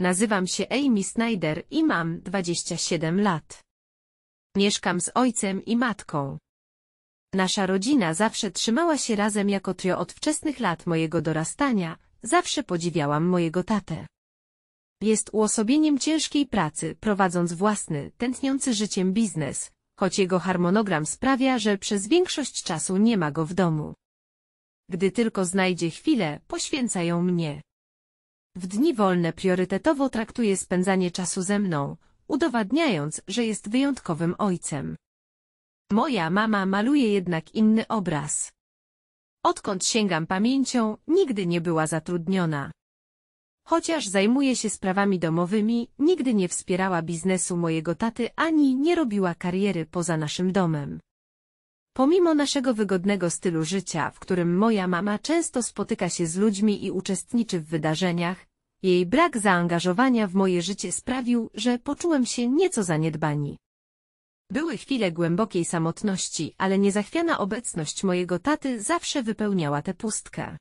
Nazywam się Amy Snyder i mam 27 lat. Mieszkam z ojcem i matką. Nasza rodzina zawsze trzymała się razem jako trio od wczesnych lat mojego dorastania, zawsze podziwiałam mojego tatę. Jest uosobieniem ciężkiej pracy, prowadząc własny, tętniący życiem biznes, choć jego harmonogram sprawia, że przez większość czasu nie ma go w domu. Gdy tylko znajdzie chwilę, poświęca ją mnie. W dni wolne priorytetowo traktuje spędzanie czasu ze mną, udowadniając, że jest wyjątkowym ojcem. Moja mama maluje jednak inny obraz. Odkąd sięgam pamięcią, nigdy nie była zatrudniona. Chociaż zajmuje się sprawami domowymi, nigdy nie wspierała biznesu mojego taty ani nie robiła kariery poza naszym domem. Pomimo naszego wygodnego stylu życia, w którym moja mama często spotyka się z ludźmi i uczestniczy w wydarzeniach, jej brak zaangażowania w moje życie sprawił, że poczułem się nieco zaniedbani. Były chwile głębokiej samotności, ale niezachwiana obecność mojego taty zawsze wypełniała tę pustkę.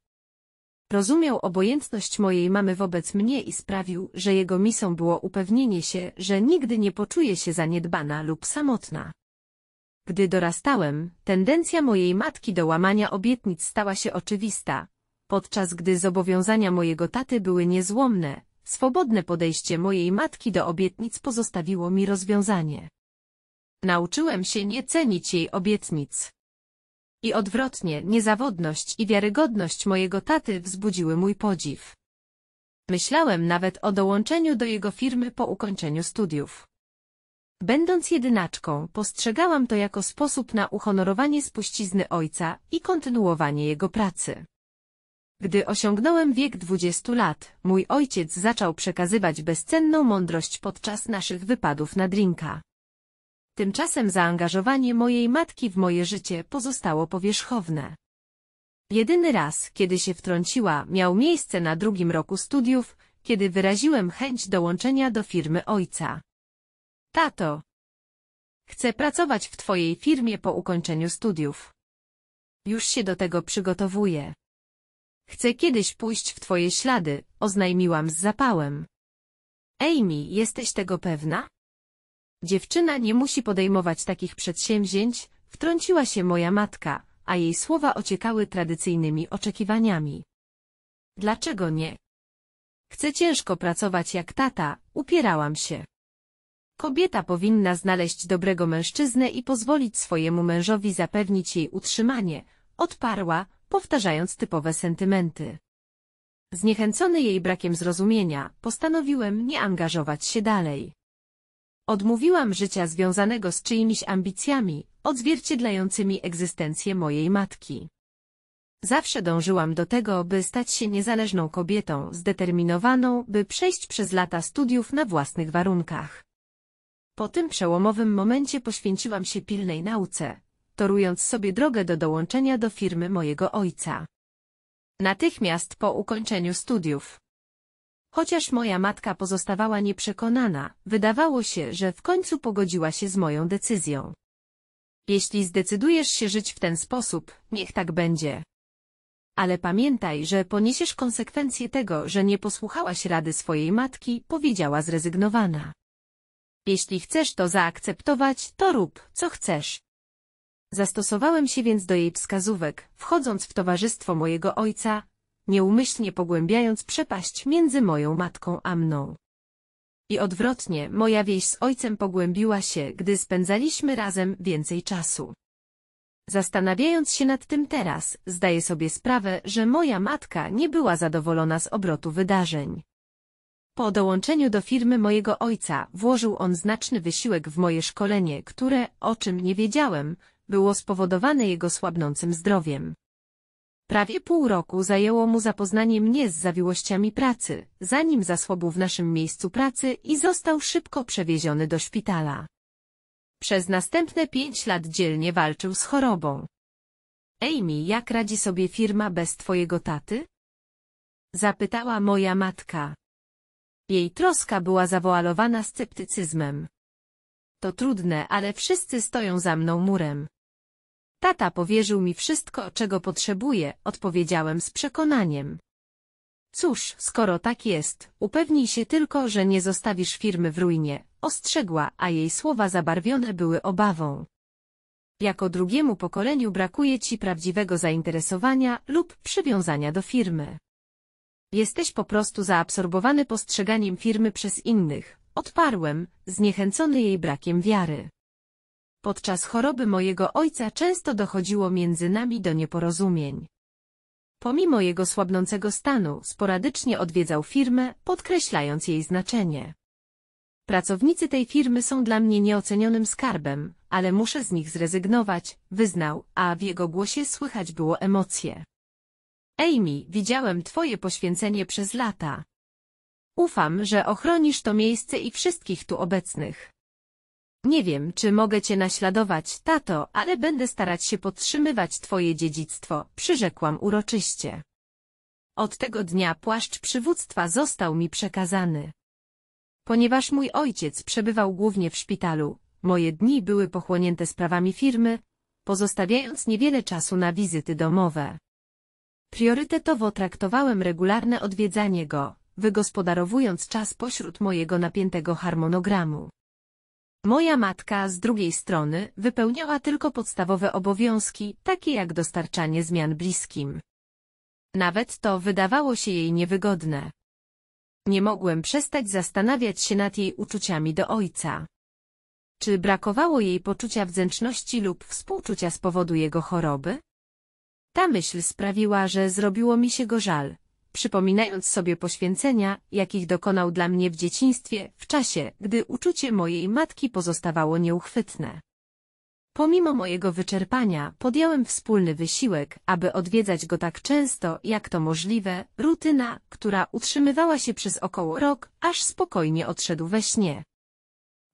Rozumiał obojętność mojej mamy wobec mnie i sprawił, że jego misą było upewnienie się, że nigdy nie poczuje się zaniedbana lub samotna. Gdy dorastałem, tendencja mojej matki do łamania obietnic stała się oczywista, podczas gdy zobowiązania mojego taty były niezłomne. Swobodne podejście mojej matki do obietnic pozostawiło mi rozwiązanie. Nauczyłem się nie cenić jej obietnic. I odwrotnie, niezawodność i wiarygodność mojego taty wzbudziły mój podziw. Myślałem nawet o dołączeniu do jego firmy po ukończeniu studiów. Będąc jedynaczką, postrzegałam to jako sposób na uhonorowanie spuścizny ojca i kontynuowanie jego pracy. Gdy osiągnąłem wiek 20 lat, mój ojciec zaczął przekazywać bezcenną mądrość podczas naszych wypadów na drinka. Tymczasem zaangażowanie mojej matki w moje życie pozostało powierzchowne. Jedyny raz, kiedy się wtrąciła, miał miejsce na drugim roku studiów, kiedy wyraziłem chęć dołączenia do firmy ojca. Tato. Chcę pracować w twojej firmie po ukończeniu studiów. Już się do tego przygotowuję. Chcę kiedyś pójść w twoje ślady, oznajmiłam z zapałem. Amy, jesteś tego pewna? Dziewczyna nie musi podejmować takich przedsięwzięć, wtrąciła się moja matka, a jej słowa ociekały tradycyjnymi oczekiwaniami. Dlaczego nie? Chcę ciężko pracować jak tata, upierałam się. Kobieta powinna znaleźć dobrego mężczyznę i pozwolić swojemu mężowi zapewnić jej utrzymanie, odparła, powtarzając typowe sentymenty. Zniechęcony jej brakiem zrozumienia, postanowiłem nie angażować się dalej. Odmówiłam życia związanego z czyimiś ambicjami, odzwierciedlającymi egzystencję mojej matki. Zawsze dążyłam do tego, by stać się niezależną kobietą, zdeterminowaną, by przejść przez lata studiów na własnych warunkach. Po tym przełomowym momencie poświęciłam się pilnej nauce, torując sobie drogę do dołączenia do firmy mojego ojca. Natychmiast po ukończeniu studiów. Chociaż moja matka pozostawała nieprzekonana, wydawało się, że w końcu pogodziła się z moją decyzją. Jeśli zdecydujesz się żyć w ten sposób, niech tak będzie. Ale pamiętaj, że poniesiesz konsekwencje tego, że nie posłuchałaś rady swojej matki, powiedziała zrezygnowana. Jeśli chcesz to zaakceptować, to rób, co chcesz. Zastosowałem się więc do jej wskazówek, wchodząc w towarzystwo mojego ojca, nieumyślnie pogłębiając przepaść między moją matką a mną. I odwrotnie, moja więź z ojcem pogłębiła się, gdy spędzaliśmy razem więcej czasu. Zastanawiając się nad tym teraz, zdaję sobie sprawę, że moja matka nie była zadowolona z obrotu wydarzeń. Po dołączeniu do firmy mojego ojca włożył on znaczny wysiłek w moje szkolenie, które, o czym nie wiedziałem, było spowodowane jego słabnącym zdrowiem. Prawie pół roku zajęło mu zapoznanie mnie z zawiłościami pracy, zanim zasłabł w naszym miejscu pracy i został szybko przewieziony do szpitala. Przez następne pięć lat dzielnie walczył z chorobą. Amy, jak radzi sobie firma bez twojego taty? Zapytała moja matka. Jej troska była zawoalowana sceptycyzmem. To trudne, ale wszyscy stoją za mną murem. Tata powierzył mi wszystko, czego potrzebuję, odpowiedziałem z przekonaniem. Cóż, skoro tak jest, upewnij się tylko, że nie zostawisz firmy w ruinie, ostrzegła, a jej słowa zabarwione były obawą. Jako drugiemu pokoleniu brakuje ci prawdziwego zainteresowania lub przywiązania do firmy. Jesteś po prostu zaabsorbowany postrzeganiem firmy przez innych, odparłem, zniechęcony jej brakiem wiary. Podczas choroby mojego ojca często dochodziło między nami do nieporozumień. Pomimo jego słabnącego stanu, sporadycznie odwiedzał firmę, podkreślając jej znaczenie. Pracownicy tej firmy są dla mnie nieocenionym skarbem, ale muszę z nich zrezygnować, wyznał, a w jego głosie słychać było emocje. Amy, widziałem twoje poświęcenie przez lata. Ufam, że ochronisz to miejsce i wszystkich tu obecnych. Nie wiem, czy mogę cię naśladować, tato, ale będę starać się podtrzymywać twoje dziedzictwo, przyrzekłam uroczyście. Od tego dnia płaszcz przywództwa został mi przekazany. Ponieważ mój ojciec przebywał głównie w szpitalu, moje dni były pochłonięte sprawami firmy, pozostawiając niewiele czasu na wizyty domowe. Priorytetowo traktowałem regularne odwiedzanie go, wygospodarowując czas pośród mojego napiętego harmonogramu. Moja matka, z drugiej strony, wypełniała tylko podstawowe obowiązki, takie jak dostarczanie zmian bliskim. Nawet to wydawało się jej niewygodne. Nie mogłem przestać zastanawiać się nad jej uczuciami do ojca. Czy brakowało jej poczucia wdzięczności lub współczucia z powodu jego choroby? Ta myśl sprawiła, że zrobiło mi się go żal, przypominając sobie poświęcenia, jakich dokonał dla mnie w dzieciństwie, w czasie, gdy uczucie mojej matki pozostawało nieuchwytne. Pomimo mojego wyczerpania podjąłem wspólny wysiłek, aby odwiedzać go tak często, jak to możliwe, rutyna, która utrzymywała się przez około rok, aż spokojnie odszedł we śnie.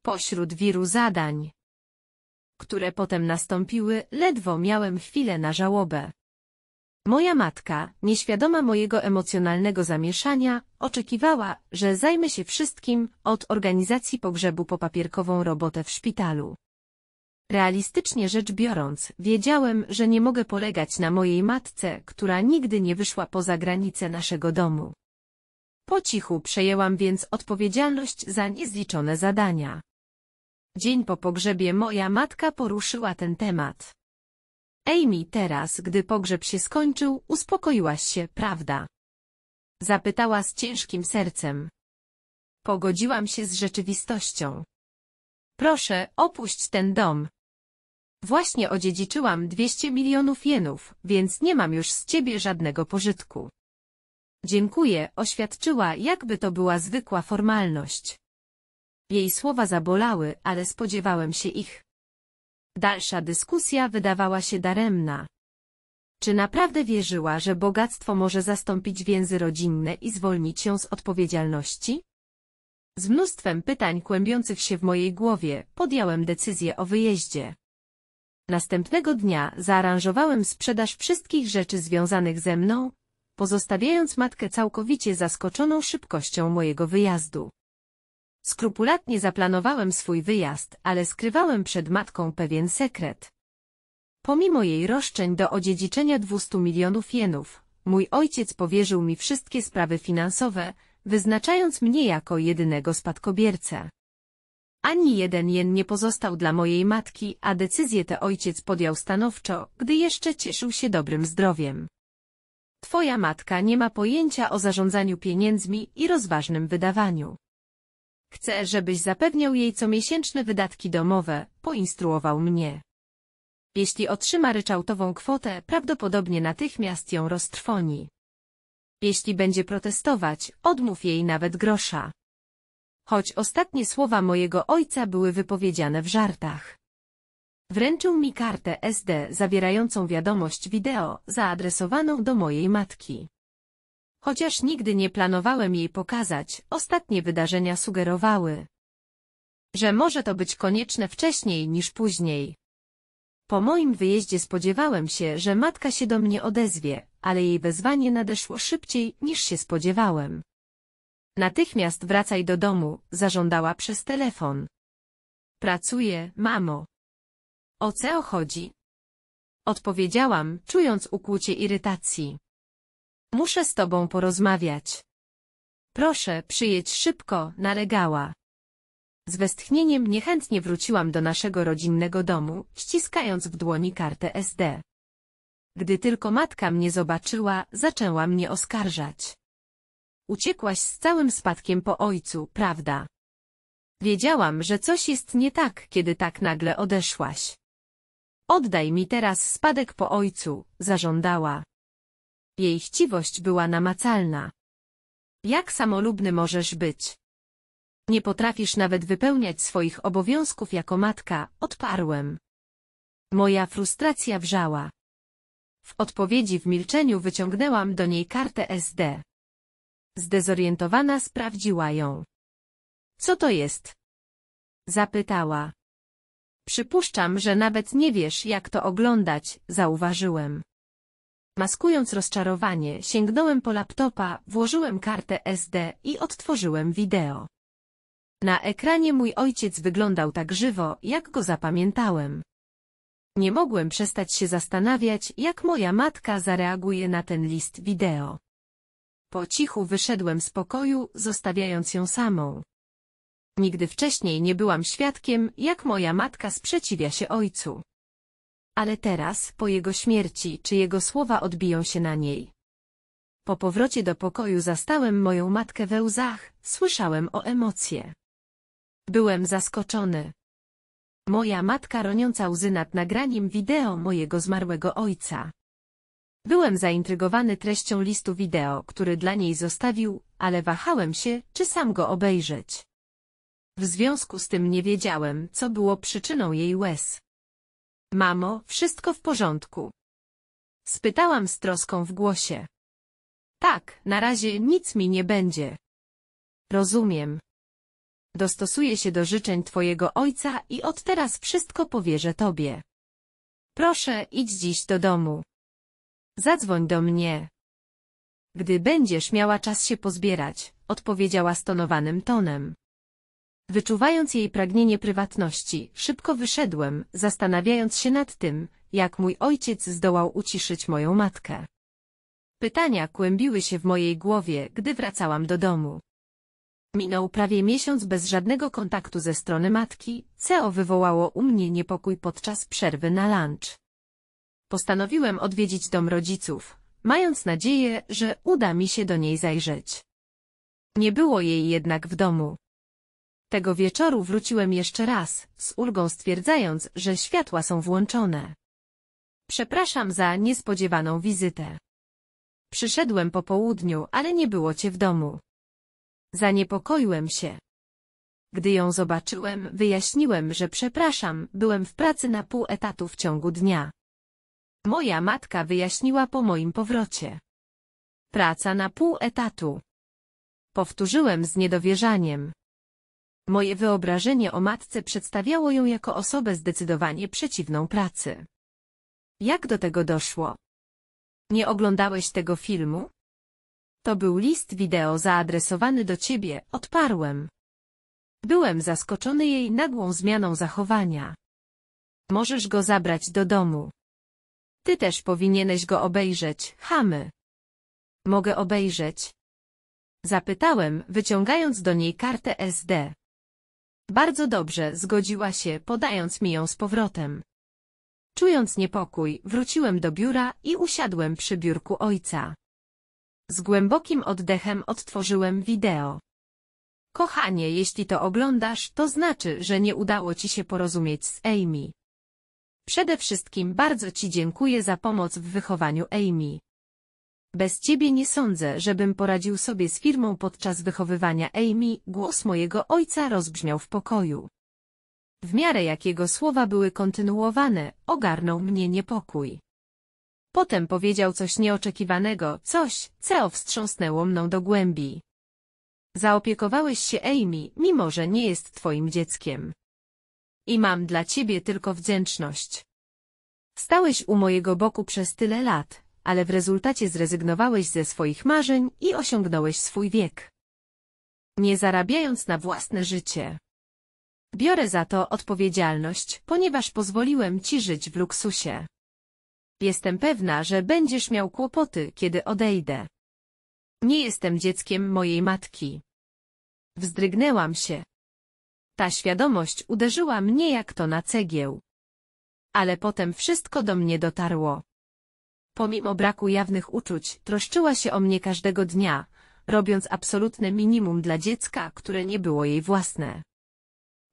Pośród wiru zadań, które potem nastąpiły, ledwo miałem chwilę na żałobę. Moja matka, nieświadoma mojego emocjonalnego zamieszania, oczekiwała, że zajmę się wszystkim, od organizacji pogrzebu po papierkową robotę w szpitalu. Realistycznie rzecz biorąc, wiedziałem, że nie mogę polegać na mojej matce, która nigdy nie wyszła poza granice naszego domu. Po cichu przejęłam więc odpowiedzialność za niezliczone zadania. Dzień po pogrzebie moja matka poruszyła ten temat. Amy teraz, gdy pogrzeb się skończył, uspokoiłaś się, prawda? Zapytała z ciężkim sercem. Pogodziłam się z rzeczywistością. Proszę, opuść ten dom. Właśnie odziedziczyłam 200 milionów jenów, więc nie mam już z ciebie żadnego pożytku. Dziękuję, oświadczyła, jakby to była zwykła formalność. Jej słowa zabolały, ale spodziewałem się ich. Dalsza dyskusja wydawała się daremna. Czy naprawdę wierzyła, że bogactwo może zastąpić więzy rodzinne i zwolnić ją z odpowiedzialności? Z mnóstwem pytań kłębiących się w mojej głowie podjąłem decyzję o wyjeździe. Następnego dnia zaaranżowałem sprzedaż wszystkich rzeczy związanych ze mną, pozostawiając matkę całkowicie zaskoczoną szybkością mojego wyjazdu. Skrupulatnie zaplanowałem swój wyjazd, ale skrywałem przed matką pewien sekret. Pomimo jej roszczeń do odziedziczenia 200 milionów jenów, mój ojciec powierzył mi wszystkie sprawy finansowe, wyznaczając mnie jako jedynego spadkobiercę. Ani jeden jen nie pozostał dla mojej matki, a decyzję tę ojciec podjął stanowczo, gdy jeszcze cieszył się dobrym zdrowiem. Twoja matka nie ma pojęcia o zarządzaniu pieniędzmi i rozważnym wydawaniu. Chcę, żebyś zapewniał jej comiesięczne wydatki domowe, poinstruował mnie. Jeśli otrzyma ryczałtową kwotę, prawdopodobnie natychmiast ją roztrwoni. Jeśli będzie protestować, odmów jej nawet grosza. Choć ostatnie słowa mojego ojca były wypowiedziane w żartach. Wręczył mi kartę SD zawierającą wiadomość wideo, zaadresowaną do mojej matki. Chociaż nigdy nie planowałem jej pokazać, ostatnie wydarzenia sugerowały, że może to być konieczne wcześniej niż później. Po moim wyjeździe spodziewałem się, że matka się do mnie odezwie, ale jej wezwanie nadeszło szybciej niż się spodziewałem. Natychmiast wracaj do domu, zażądała przez telefon. Pracuję, mamo. O co chodzi? Odpowiedziałam, czując ukłucie irytacji. Muszę z tobą porozmawiać. Proszę, przyjedź szybko, nalegała. Z westchnieniem niechętnie wróciłam do naszego rodzinnego domu, ściskając w dłoni kartę SD. Gdy tylko matka mnie zobaczyła, zaczęła mnie oskarżać. Uciekłaś z całym spadkiem po ojcu, prawda? Wiedziałam, że coś jest nie tak, kiedy tak nagle odeszłaś. Oddaj mi teraz spadek po ojcu, zażądała. Jej chciwość była namacalna. Jak samolubny możesz być? Nie potrafisz nawet wypełniać swoich obowiązków jako matka, odparłem. Moja frustracja wrzała. W odpowiedzi w milczeniu wyciągnęłam do niej kartę SD. Zdezorientowana sprawdziła ją. Co to jest? Zapytała. Przypuszczam, że nawet nie wiesz, jak to oglądać, zauważyłem. Maskując rozczarowanie, sięgnąłem po laptopa, włożyłem kartę SD i odtworzyłem wideo. Na ekranie mój ojciec wyglądał tak żywo, jak go zapamiętałem. Nie mogłem przestać się zastanawiać, jak moja matka zareaguje na ten list wideo. Po cichu wyszedłem z pokoju, zostawiając ją samą. Nigdy wcześniej nie byłam świadkiem, jak moja matka sprzeciwia się ojcu ale teraz, po jego śmierci, czy jego słowa odbiją się na niej. Po powrocie do pokoju zastałem moją matkę we łzach, słyszałem o emocje. Byłem zaskoczony. Moja matka roniąca łzy nad nagraniem wideo mojego zmarłego ojca. Byłem zaintrygowany treścią listu wideo, który dla niej zostawił, ale wahałem się, czy sam go obejrzeć. W związku z tym nie wiedziałem, co było przyczyną jej łez. Mamo, wszystko w porządku? Spytałam z troską w głosie. Tak, na razie nic mi nie będzie. Rozumiem. Dostosuję się do życzeń twojego ojca i od teraz wszystko powierzę tobie. Proszę, idź dziś do domu. Zadzwoń do mnie. Gdy będziesz miała czas się pozbierać, odpowiedziała stonowanym tonem. Wyczuwając jej pragnienie prywatności, szybko wyszedłem, zastanawiając się nad tym, jak mój ojciec zdołał uciszyć moją matkę. Pytania kłębiły się w mojej głowie, gdy wracałam do domu. Minął prawie miesiąc bez żadnego kontaktu ze strony matki, co wywołało u mnie niepokój podczas przerwy na lunch. Postanowiłem odwiedzić dom rodziców, mając nadzieję, że uda mi się do niej zajrzeć. Nie było jej jednak w domu. Tego wieczoru wróciłem jeszcze raz, z ulgą stwierdzając, że światła są włączone. Przepraszam za niespodziewaną wizytę. Przyszedłem po południu, ale nie było cię w domu. Zaniepokoiłem się. Gdy ją zobaczyłem, wyjaśniłem, że przepraszam, byłem w pracy na pół etatu w ciągu dnia. Moja matka wyjaśniła po moim powrocie. Praca na pół etatu. Powtórzyłem z niedowierzaniem. Moje wyobrażenie o matce przedstawiało ją jako osobę zdecydowanie przeciwną pracy. Jak do tego doszło? Nie oglądałeś tego filmu? To był list wideo zaadresowany do ciebie, odparłem. Byłem zaskoczony jej nagłą zmianą zachowania. Możesz go zabrać do domu. Ty też powinieneś go obejrzeć, chamy. Mogę obejrzeć? Zapytałem, wyciągając do niej kartę SD. Bardzo dobrze, zgodziła się, podając mi ją z powrotem. Czując niepokój, wróciłem do biura i usiadłem przy biurku ojca. Z głębokim oddechem odtworzyłem wideo. Kochanie, jeśli to oglądasz, to znaczy, że nie udało ci się porozumieć z Amy. Przede wszystkim bardzo ci dziękuję za pomoc w wychowaniu Amy. Bez ciebie nie sądzę, żebym poradził sobie z firmą podczas wychowywania Amy, głos mojego ojca rozbrzmiał w pokoju. W miarę jak jego słowa były kontynuowane, ogarnął mnie niepokój. Potem powiedział coś nieoczekiwanego, coś, co wstrząsnęło mną do głębi. Zaopiekowałeś się Amy, mimo że nie jest twoim dzieckiem. I mam dla ciebie tylko wdzięczność. Stałeś u mojego boku przez tyle lat, ale w rezultacie zrezygnowałeś ze swoich marzeń i osiągnąłeś swój wiek. Nie zarabiając na własne życie. Biorę za to odpowiedzialność, ponieważ pozwoliłem ci żyć w luksusie. Jestem pewna, że będziesz miał kłopoty, kiedy odejdę. Nie jestem dzieckiem mojej matki. Wzdrygnęłam się. Ta świadomość uderzyła mnie jak to na cegieł. Ale potem wszystko do mnie dotarło pomimo braku jawnych uczuć, troszczyła się o mnie każdego dnia, robiąc absolutne minimum dla dziecka, które nie było jej własne.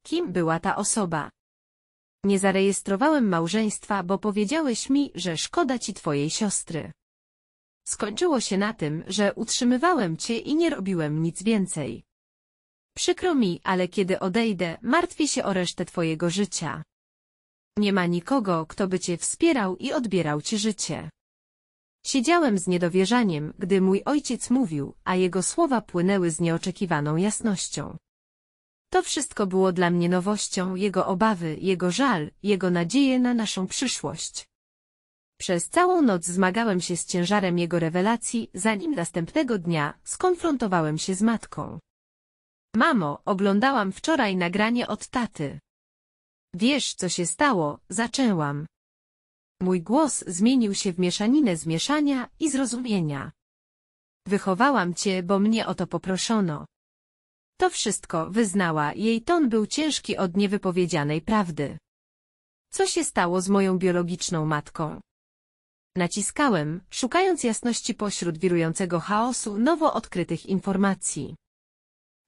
Kim była ta osoba? Nie zarejestrowałem małżeństwa, bo powiedziałeś mi, że szkoda ci twojej siostry. Skończyło się na tym, że utrzymywałem cię i nie robiłem nic więcej. Przykro mi, ale kiedy odejdę, martwię się o resztę twojego życia. Nie ma nikogo, kto by cię wspierał i odbierał ci życie. Siedziałem z niedowierzaniem, gdy mój ojciec mówił, a jego słowa płynęły z nieoczekiwaną jasnością. To wszystko było dla mnie nowością, jego obawy, jego żal, jego nadzieje na naszą przyszłość. Przez całą noc zmagałem się z ciężarem jego rewelacji, zanim następnego dnia skonfrontowałem się z matką. Mamo, oglądałam wczoraj nagranie od taty. Wiesz, co się stało, zaczęłam. Mój głos zmienił się w mieszaninę zmieszania i zrozumienia. Wychowałam cię, bo mnie o to poproszono. To wszystko, wyznała, jej ton był ciężki od niewypowiedzianej prawdy. Co się stało z moją biologiczną matką? Naciskałem, szukając jasności pośród wirującego chaosu nowo odkrytych informacji.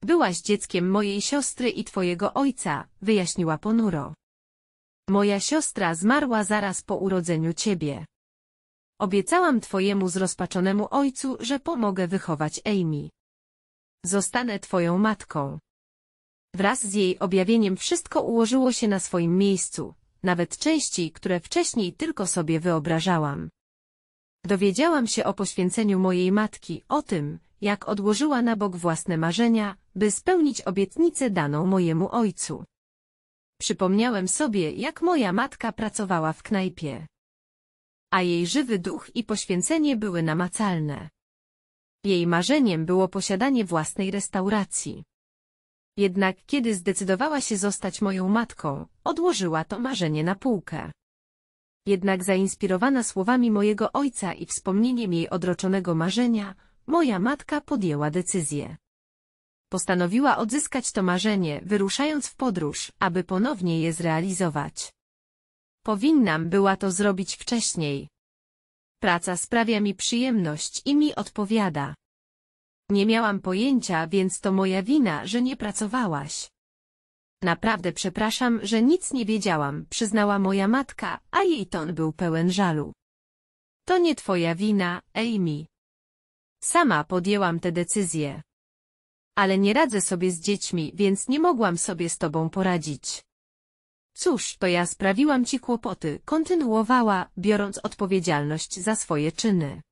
Byłaś dzieckiem mojej siostry i twojego ojca, wyjaśniła ponuro. Moja siostra zmarła zaraz po urodzeniu ciebie. Obiecałam twojemu zrozpaczonemu ojcu, że pomogę wychować Amy. Zostanę twoją matką. Wraz z jej objawieniem wszystko ułożyło się na swoim miejscu, nawet części, które wcześniej tylko sobie wyobrażałam. Dowiedziałam się o poświęceniu mojej matki, o tym, jak odłożyła na bok własne marzenia, by spełnić obietnicę daną mojemu ojcu. Przypomniałem sobie, jak moja matka pracowała w knajpie. A jej żywy duch i poświęcenie były namacalne. Jej marzeniem było posiadanie własnej restauracji. Jednak kiedy zdecydowała się zostać moją matką, odłożyła to marzenie na półkę. Jednak zainspirowana słowami mojego ojca i wspomnieniem jej odroczonego marzenia, moja matka podjęła decyzję postanowiła odzyskać to marzenie, wyruszając w podróż, aby ponownie je zrealizować. Powinnam była to zrobić wcześniej. Praca sprawia mi przyjemność i mi odpowiada. Nie miałam pojęcia, więc to moja wina, że nie pracowałaś. Naprawdę przepraszam, że nic nie wiedziałam, przyznała moja matka, a jej ton był pełen żalu. To nie twoja wina, Amy. Sama podjęłam tę decyzję ale nie radzę sobie z dziećmi, więc nie mogłam sobie z tobą poradzić. Cóż, to ja sprawiłam ci kłopoty, kontynuowała, biorąc odpowiedzialność za swoje czyny.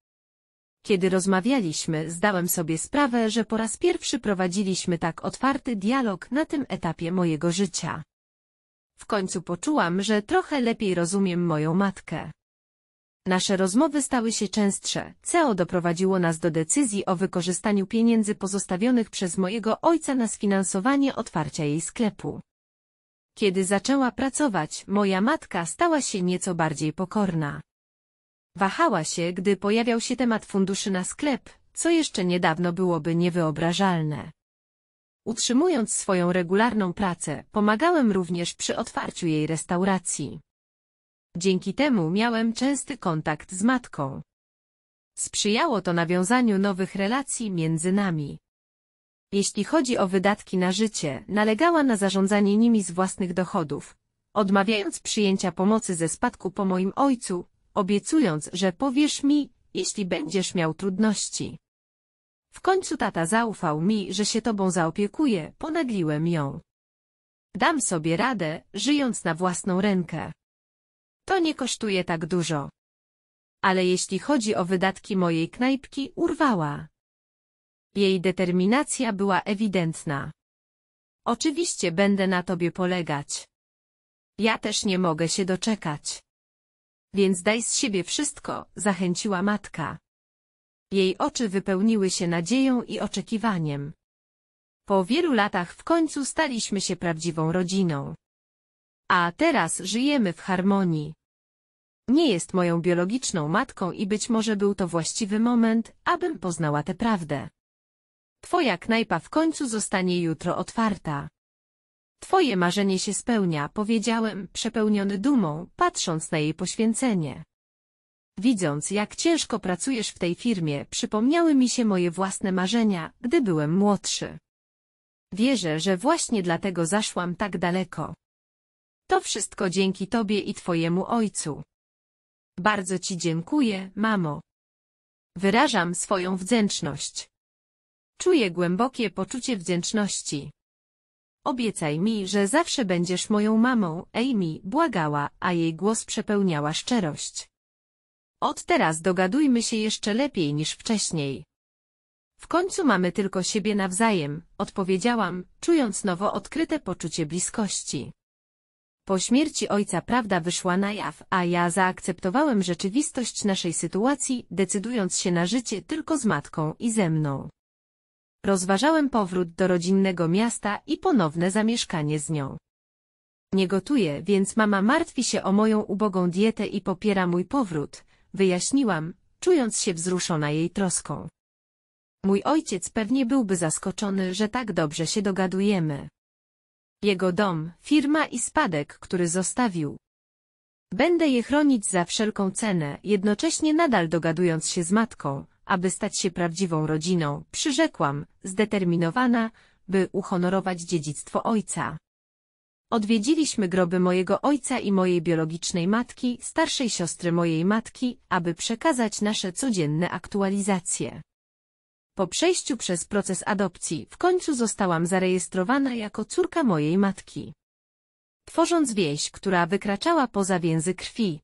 Kiedy rozmawialiśmy, zdałem sobie sprawę, że po raz pierwszy prowadziliśmy tak otwarty dialog na tym etapie mojego życia. W końcu poczułam, że trochę lepiej rozumiem moją matkę. Nasze rozmowy stały się częstsze. CEO doprowadziło nas do decyzji o wykorzystaniu pieniędzy pozostawionych przez mojego ojca na sfinansowanie otwarcia jej sklepu. Kiedy zaczęła pracować, moja matka stała się nieco bardziej pokorna. Wahała się, gdy pojawiał się temat funduszy na sklep, co jeszcze niedawno byłoby niewyobrażalne. Utrzymując swoją regularną pracę, pomagałem również przy otwarciu jej restauracji. Dzięki temu miałem częsty kontakt z matką. Sprzyjało to nawiązaniu nowych relacji między nami. Jeśli chodzi o wydatki na życie, nalegała na zarządzanie nimi z własnych dochodów, odmawiając przyjęcia pomocy ze spadku po moim ojcu, obiecując, że powiesz mi, jeśli będziesz miał trudności. W końcu tata zaufał mi, że się tobą zaopiekuje, ponagliłem ją. Dam sobie radę, żyjąc na własną rękę. To nie kosztuje tak dużo. Ale jeśli chodzi o wydatki mojej knajpki, urwała. Jej determinacja była ewidentna. Oczywiście będę na tobie polegać. Ja też nie mogę się doczekać. Więc daj z siebie wszystko, zachęciła matka. Jej oczy wypełniły się nadzieją i oczekiwaniem. Po wielu latach w końcu staliśmy się prawdziwą rodziną. A teraz żyjemy w harmonii. Nie jest moją biologiczną matką i być może był to właściwy moment, abym poznała tę prawdę. Twoja knajpa w końcu zostanie jutro otwarta. Twoje marzenie się spełnia, powiedziałem, przepełniony dumą, patrząc na jej poświęcenie. Widząc, jak ciężko pracujesz w tej firmie, przypomniały mi się moje własne marzenia, gdy byłem młodszy. Wierzę, że właśnie dlatego zaszłam tak daleko. To wszystko dzięki Tobie i Twojemu Ojcu. Bardzo Ci dziękuję, mamo. Wyrażam swoją wdzięczność. Czuję głębokie poczucie wdzięczności. Obiecaj mi, że zawsze będziesz moją mamą, Amy błagała, a jej głos przepełniała szczerość. Od teraz dogadujmy się jeszcze lepiej niż wcześniej. W końcu mamy tylko siebie nawzajem, odpowiedziałam, czując nowo odkryte poczucie bliskości. Po śmierci ojca prawda wyszła na jaw, a ja zaakceptowałem rzeczywistość naszej sytuacji, decydując się na życie tylko z matką i ze mną. Rozważałem powrót do rodzinnego miasta i ponowne zamieszkanie z nią. Nie gotuję, więc mama martwi się o moją ubogą dietę i popiera mój powrót, wyjaśniłam, czując się wzruszona jej troską. Mój ojciec pewnie byłby zaskoczony, że tak dobrze się dogadujemy jego dom, firma i spadek, który zostawił. Będę je chronić za wszelką cenę, jednocześnie nadal dogadując się z matką, aby stać się prawdziwą rodziną, przyrzekłam, zdeterminowana, by uhonorować dziedzictwo ojca. Odwiedziliśmy groby mojego ojca i mojej biologicznej matki, starszej siostry mojej matki, aby przekazać nasze codzienne aktualizacje. Po przejściu przez proces adopcji w końcu zostałam zarejestrowana jako córka mojej matki. Tworząc wieś, która wykraczała poza więzy krwi,